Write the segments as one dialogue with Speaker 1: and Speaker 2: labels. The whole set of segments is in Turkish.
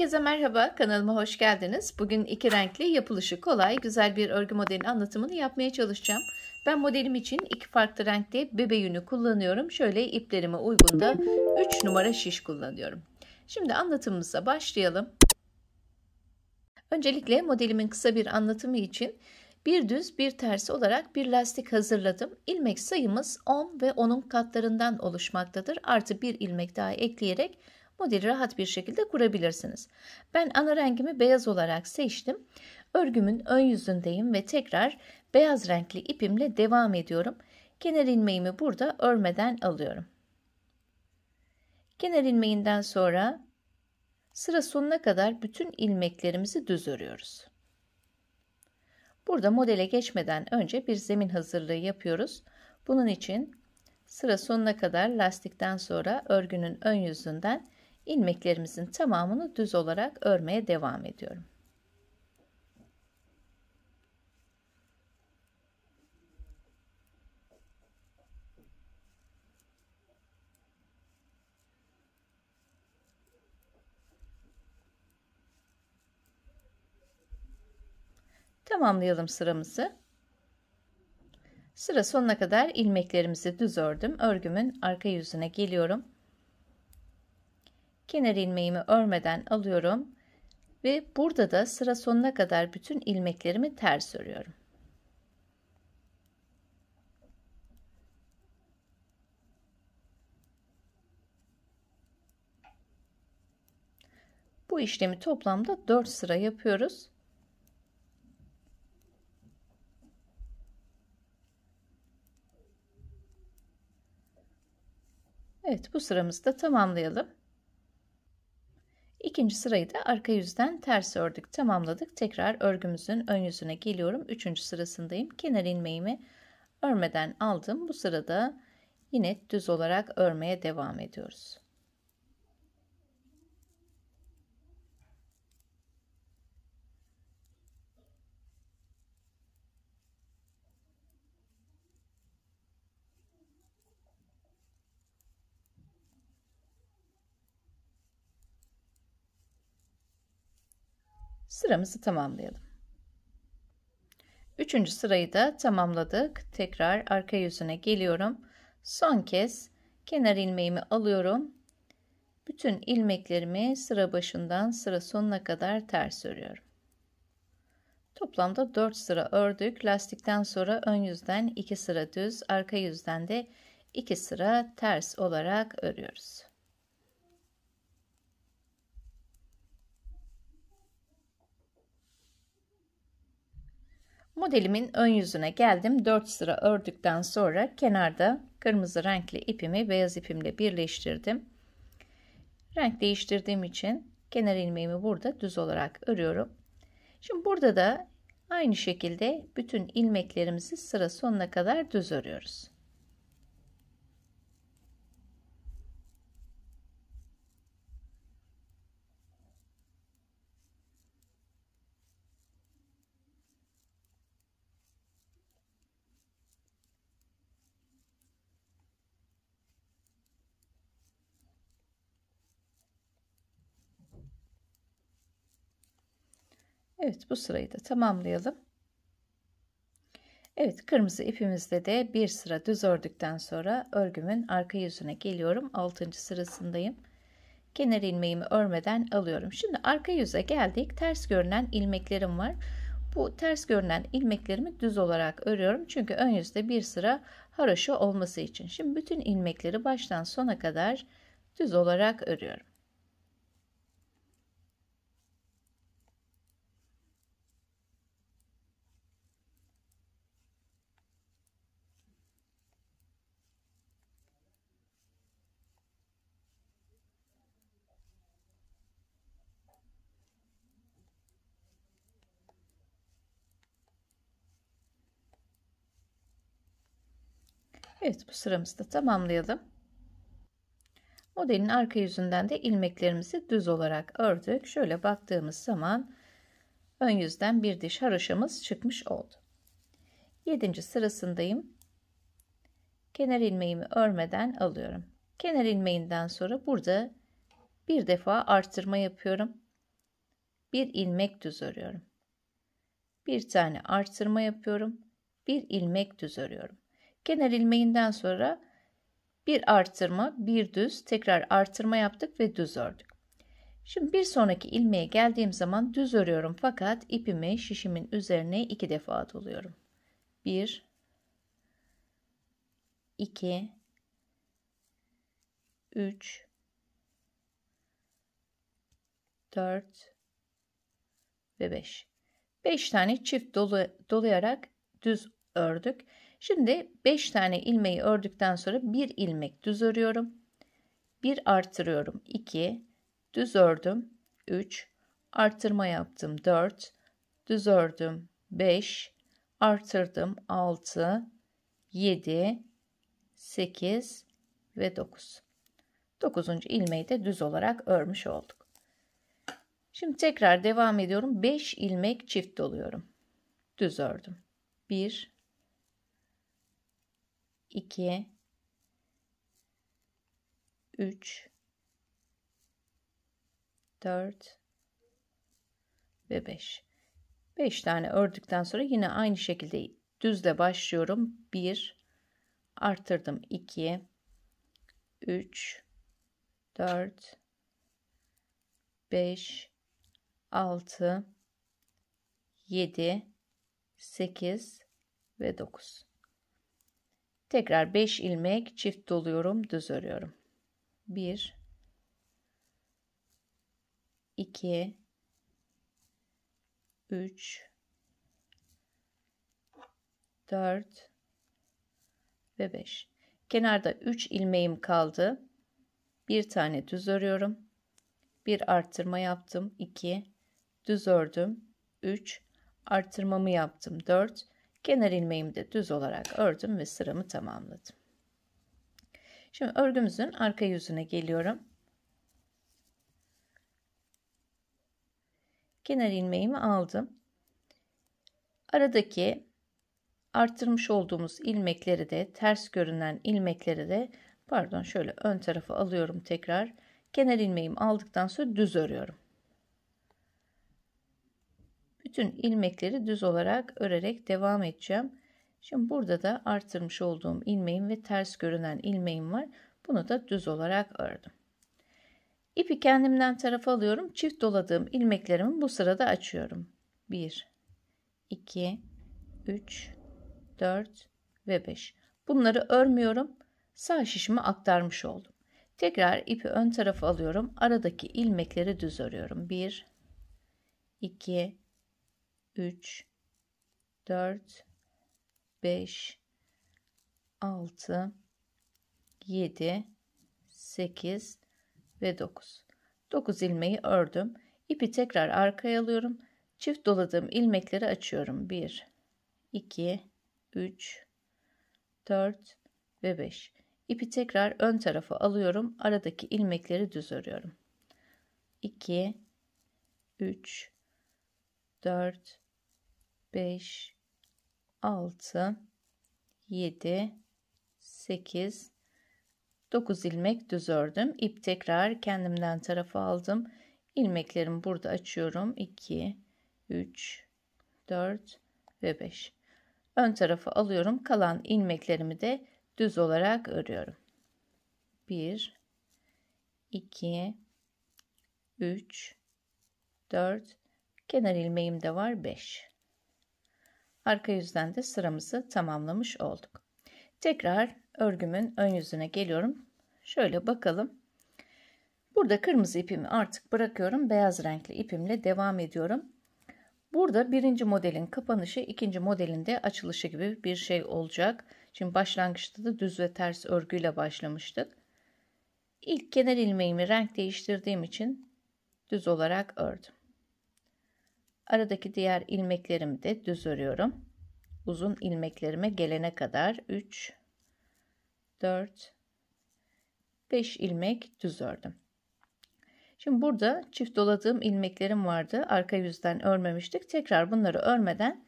Speaker 1: Herkese merhaba, kanalıma hoş geldiniz. Bugün iki renkli, yapılışı kolay, güzel bir örgü modelinin anlatımını yapmaya çalışacağım. Ben modelim için iki farklı renkte bebe yünü kullanıyorum. Şöyle iplerime uygun da 3 numara şiş kullanıyorum. Şimdi anlatımımıza başlayalım. Öncelikle modelimin kısa bir anlatımı için bir düz bir ters olarak bir lastik hazırladım. İlmek sayımız 10 ve 10'un katlarından oluşmaktadır. Artı bir ilmek daha ekleyerek modeli rahat bir şekilde kurabilirsiniz. Ben ana rengimi beyaz olarak seçtim. Örgümün ön yüzündeyim ve tekrar beyaz renkli ipimle devam ediyorum. Kenar ilmeğimi burada örmeden alıyorum. Kenar ilmeğinden sonra sıra sonuna kadar bütün ilmeklerimizi düz örüyoruz. Burada modele geçmeden önce bir zemin hazırlığı yapıyoruz. Bunun için sıra sonuna kadar lastikten sonra örgünün ön yüzünden ilmeklerimizin tamamını düz olarak örmeye devam ediyorum. Tamamlayalım sıramızı. Sıra sonuna kadar ilmeklerimizi düz ördüm. Örgümün arka yüzüne geliyorum kenar ilmeğimi örmeden alıyorum ve burada da sıra sonuna kadar bütün ilmeklerimi ters örüyorum. Bu işlemi toplamda 4 sıra yapıyoruz. Evet bu sıramızı da tamamlayalım. İkinci sırayı da arka yüzden ters ördük. Tamamladık. Tekrar örgümüzün ön yüzüne geliyorum. Üçüncü sırasındayım. Kenar ilmeğimi örmeden aldım. Bu sırada yine düz olarak örmeye devam ediyoruz. Sıramızı tamamlayalım. Üçüncü sırayı da tamamladık. Tekrar arka yüzüne geliyorum. Son kez kenar ilmeğimi alıyorum. Bütün ilmeklerimi sıra başından sıra sonuna kadar ters örüyorum. Toplamda 4 sıra ördük. Lastikten sonra ön yüzden 2 sıra düz, arka yüzden de 2 sıra ters olarak örüyoruz. Modelimin ön yüzüne geldim. 4 sıra ördükten sonra kenarda kırmızı renkli ipimi beyaz ipimle birleştirdim. Renk değiştirdiğim için kenar ilmeğimi burada düz olarak örüyorum. Şimdi burada da aynı şekilde bütün ilmeklerimizi sıra sonuna kadar düz örüyoruz. Evet bu sırayı da tamamlayalım. Evet kırmızı ipimizde de bir sıra düz ördükten sonra örgümün arka yüzüne geliyorum. 6. sırasındayım. Kenar ilmeğimi örmeden alıyorum. Şimdi arka yüze geldik. Ters görünen ilmeklerim var. Bu ters görünen ilmeklerimi düz olarak örüyorum. Çünkü ön yüzde bir sıra haroşa olması için. Şimdi bütün ilmekleri baştan sona kadar düz olarak örüyorum. Evet bu sıramızı da tamamlayalım. Modelin arka yüzünden de ilmeklerimizi düz olarak ördük. Şöyle baktığımız zaman ön yüzden bir diş haroşamız çıkmış oldu. 7. sırasındayım. Kenar ilmeğimi örmeden alıyorum. Kenar ilmeğinden sonra burada bir defa artırma yapıyorum. Bir ilmek düz örüyorum. Bir tane artırma yapıyorum. Bir ilmek düz örüyorum. Genel ilmeğinden sonra bir artırma, bir düz, tekrar artırma yaptık ve düz ördük. Şimdi bir sonraki ilmeğe geldiğim zaman düz örüyorum fakat ipimi şişimin üzerine iki defa doluyorum. 1 2 3 4 ve 5. 5 tane çift dolu, dolayarak düz ördük. Şimdi 5 tane ilmeği ördükten sonra bir ilmek düz örüyorum. Bir artırıyorum 2, düz ördüm 3, artırma yaptım 4, düz ördüm 5, artırdım 6, 7, 8 ve 9. 9. ilmeği de düz olarak örmüş olduk. Şimdi tekrar devam ediyorum. 5 ilmek çift doluyorum. Düz ördüm. 1 2 3 4 ve 5. 5 tane ördükten sonra yine aynı şekilde düzle başlıyorum. 1 arttırdım 2 3 4 5 6 7 8 ve 9. Tekrar 5 ilmek çift doluyorum, düz örüyorum. 1 2 3 4 ve 5. Kenarda 3 ilmeğim kaldı. Bir tane düz örüyorum. Bir arttırma yaptım. 2 düz ördüm. 3 arttırmamı yaptım. 4 Kenar ilmeğimi de düz olarak ördüm ve sıramı tamamladım. Şimdi örgümüzün arka yüzüne geliyorum. Kenar ilmeğimi aldım. Aradaki arttırmış olduğumuz ilmekleri de ters görünen ilmekleri de pardon şöyle ön tarafı alıyorum tekrar. Kenar ilmeğimi aldıktan sonra düz örüyorum. Bütün ilmekleri düz olarak örerek devam edeceğim. Şimdi burada da artırmış olduğum ilmeğim ve ters görünen ilmeğim var. Bunu da düz olarak ördüm. İpi kendimden tarafa alıyorum. Çift doladığım ilmeklerimi bu sırada açıyorum. 1, 2, 3, 4 ve 5. Bunları örmüyorum. Sağ şişimi aktarmış oldum. Tekrar ipi ön tarafa alıyorum. Aradaki ilmekleri düz örüyorum. 1, 2, 3 4 5 6 7 8 ve 9. 9 ilmeği ördüm. İpi tekrar arkaya alıyorum. Çift doladığım ilmekleri açıyorum. 1 2 3 4 ve 5. İpi tekrar ön tarafa alıyorum. Aradaki ilmekleri düz örüyorum. 2 3 4 5, 6, 7, 8, 9 ilmek düz ördüm. İp tekrar kendimden tarafa aldım. İlmeklerimi burada açıyorum. 2, 3, 4 ve 5. Ön tarafı alıyorum. Kalan ilmeklerimi de düz olarak örüyorum. 1, 2, 3, 4, kenar ilmeğim de var 5. Arka yüzden de sıramızı tamamlamış olduk. Tekrar örgümün ön yüzüne geliyorum. Şöyle bakalım. Burada kırmızı ipimi artık bırakıyorum. Beyaz renkli ipimle devam ediyorum. Burada birinci modelin kapanışı, ikinci modelin de açılışı gibi bir şey olacak. Şimdi başlangıçta da düz ve ters örgüyle başlamıştık. İlk kenar ilmeğimi renk değiştirdiğim için düz olarak ördüm. Aradaki diğer ilmeklerimi de düz örüyorum. Uzun ilmeklerime gelene kadar 3 4 5 ilmek düz ördüm. Şimdi burada çift doladığım ilmeklerim vardı. Arka yüzden örmemiştik. Tekrar bunları örmeden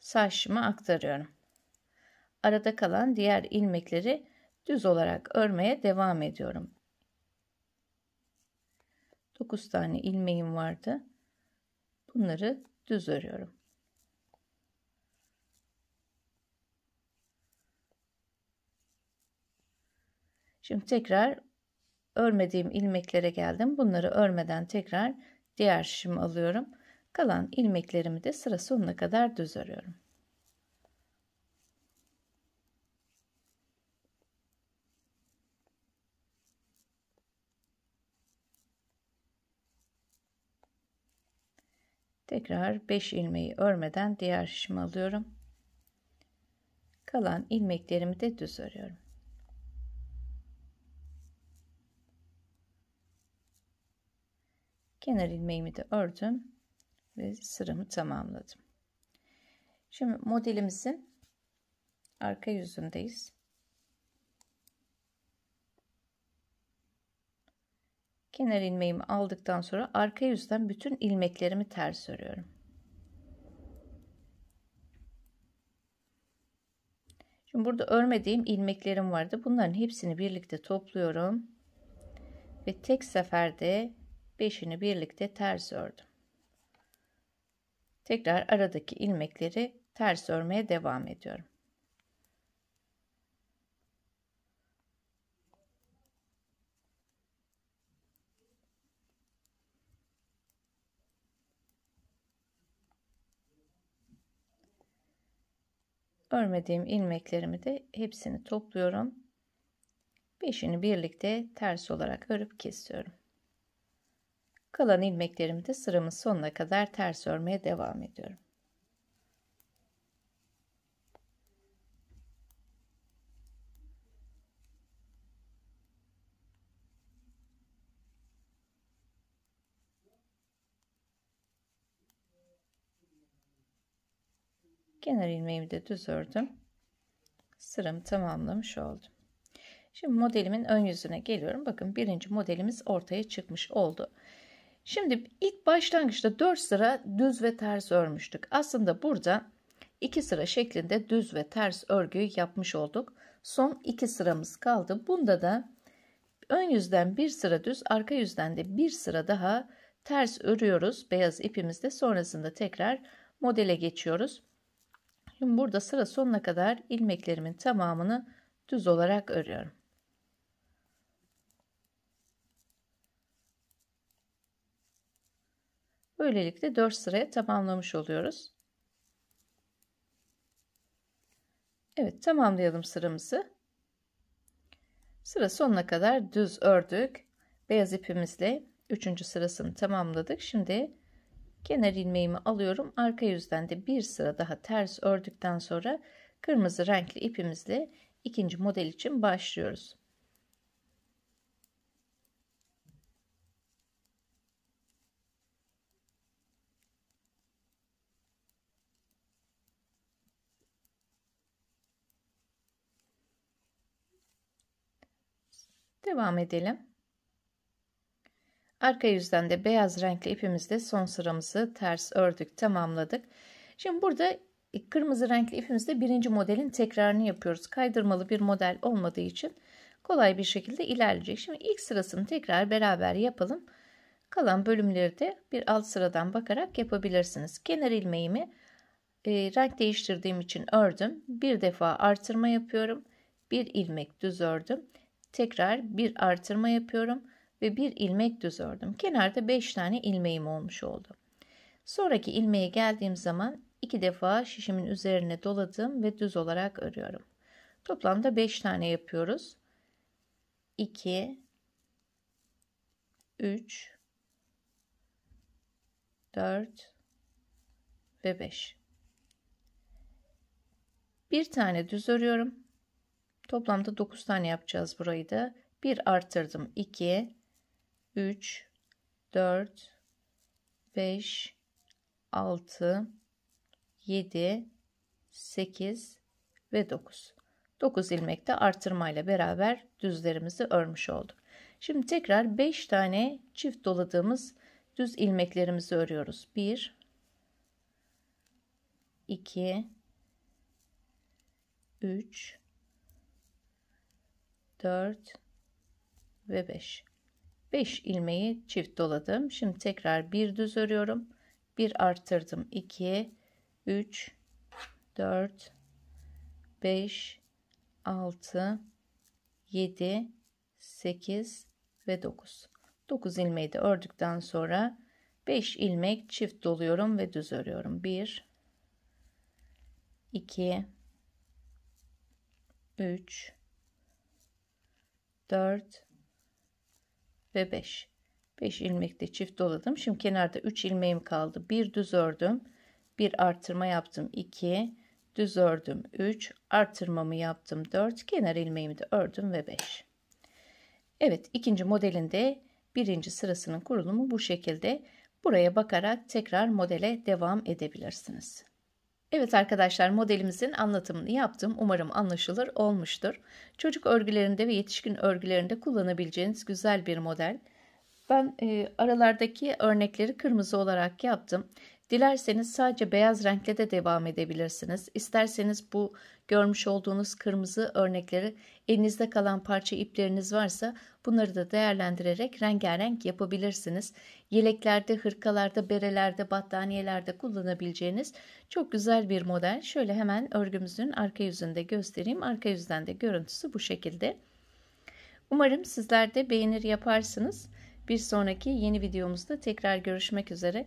Speaker 1: saçıma aktarıyorum. Arada kalan diğer ilmekleri düz olarak örmeye devam ediyorum. 9 tane ilmeğim vardı. Bunları düz örüyorum. Şimdi tekrar örmediğim ilmeklere geldim. Bunları örmeden tekrar diğer şişimi alıyorum. Kalan ilmeklerimi de sıra sonuna kadar düz örüyorum. Tekrar 5 ilmeği örmeden diğer şişimi alıyorum. Kalan ilmeklerimi de düz örüyorum. Kenar ilmeğimi de ördüm ve sıramı tamamladım. Şimdi modelimizin arka yüzündeyiz. Kenar ilmeğimi aldıktan sonra arka yüzden bütün ilmeklerimi ters örüyorum. Şimdi burada örmediğim ilmeklerim vardı. Bunların hepsini birlikte topluyorum. Ve tek seferde beşini birlikte ters ördüm. Tekrar aradaki ilmekleri ters örmeye devam ediyorum. Örmediğim ilmeklerimi de hepsini topluyorum. Beşini birlikte ters olarak örüp kesiyorum. Kalan ilmeklerimi de sıramın sonuna kadar ters örmeye devam ediyorum. Kenar ilmeğimi de düz ördüm. Sıramı tamamlamış oldum. Şimdi modelimin ön yüzüne geliyorum. Bakın birinci modelimiz ortaya çıkmış oldu. Şimdi ilk başlangıçta 4 sıra düz ve ters örmüştük. Aslında burada 2 sıra şeklinde düz ve ters örgüyü yapmış olduk. Son 2 sıramız kaldı. Bunda da ön yüzden 1 sıra düz, arka yüzden de 1 sıra daha ters örüyoruz beyaz ipimizde. Sonrasında tekrar modele geçiyoruz. Şimdi burada sıra sonuna kadar ilmeklerimin tamamını düz olarak örüyorum. Böylelikle 4 sıraya tamamlamış oluyoruz. Evet tamamlayalım sıramızı. Sıra sonuna kadar düz ördük. Beyaz ipimizle 3. sırasını tamamladık. Şimdi Kenar ilmeğimi alıyorum. Arka yüzden de bir sıra daha ters ördükten sonra kırmızı renkli ipimizle ikinci model için başlıyoruz. Devam edelim. Arka yüzden de beyaz renkli ipimizde son sıramızı ters ördük tamamladık. Şimdi burada kırmızı renkli ipimizde birinci modelin tekrarını yapıyoruz. Kaydırmalı bir model olmadığı için kolay bir şekilde ilerleyecek. Şimdi ilk sırasını tekrar beraber yapalım. Kalan bölümleri de bir alt sıradan bakarak yapabilirsiniz. Kenar ilmeğimi e, renk değiştirdiğim için ördüm. Bir defa artırma yapıyorum. Bir ilmek düz ördüm. Tekrar bir artırma yapıyorum ve bir ilmek düz ördüm. Kenarda 5 tane ilmeğim olmuş oldu. Sonraki ilmeğe geldiğim zaman iki defa şişimin üzerine doladım ve düz olarak örüyorum. Toplamda 5 tane yapıyoruz. 2 3 4 ve 5. Bir tane düz örüyorum. Toplamda 9 tane yapacağız burayı da. Bir arttırdım. 2 3 4 5 6 7 8 ve 9. 9 ilmekte artırmayla beraber düzlerimizi örmüş olduk. Şimdi tekrar 5 tane çift doladığımız düz ilmeklerimizi örüyoruz. 1 2 3 4 ve 5. 5 ilmeği çift doladım. Şimdi tekrar bir düz örüyorum. Bir arttırdım. 2 3 4 5 6 7 8 ve 9. 9 ilmeği de ördükten sonra 5 ilmek çift doluyorum ve düz örüyorum. 1 2 3 4 ve 5. 5 ilmekte çift doladım. Şimdi kenarda 3 ilmeğim kaldı. Bir düz ördüm. Bir artırma yaptım. 2 düz ördüm. 3 artırmamı yaptım. 4 kenar ilmeğimi de ördüm ve 5. Evet ikinci modelinde birinci sırasının kurulumu bu şekilde. Buraya bakarak tekrar modele devam edebilirsiniz. Evet arkadaşlar modelimizin anlatımını yaptım. Umarım anlaşılır olmuştur. Çocuk örgülerinde ve yetişkin örgülerinde kullanabileceğiniz güzel bir model. Ben e, aralardaki örnekleri kırmızı olarak yaptım. Dilerseniz sadece beyaz renkle de devam edebilirsiniz. İsterseniz bu görmüş olduğunuz kırmızı örnekleri elinizde kalan parça ipleriniz varsa bunları da değerlendirerek rengarenk yapabilirsiniz. Yeleklerde, hırkalarda, berelerde, battaniyelerde kullanabileceğiniz çok güzel bir model. Şöyle hemen örgümüzün arka yüzünde göstereyim. Arka yüzden de görüntüsü bu şekilde. Umarım sizler de beğenir yaparsınız. Bir sonraki yeni videomuzda tekrar görüşmek üzere.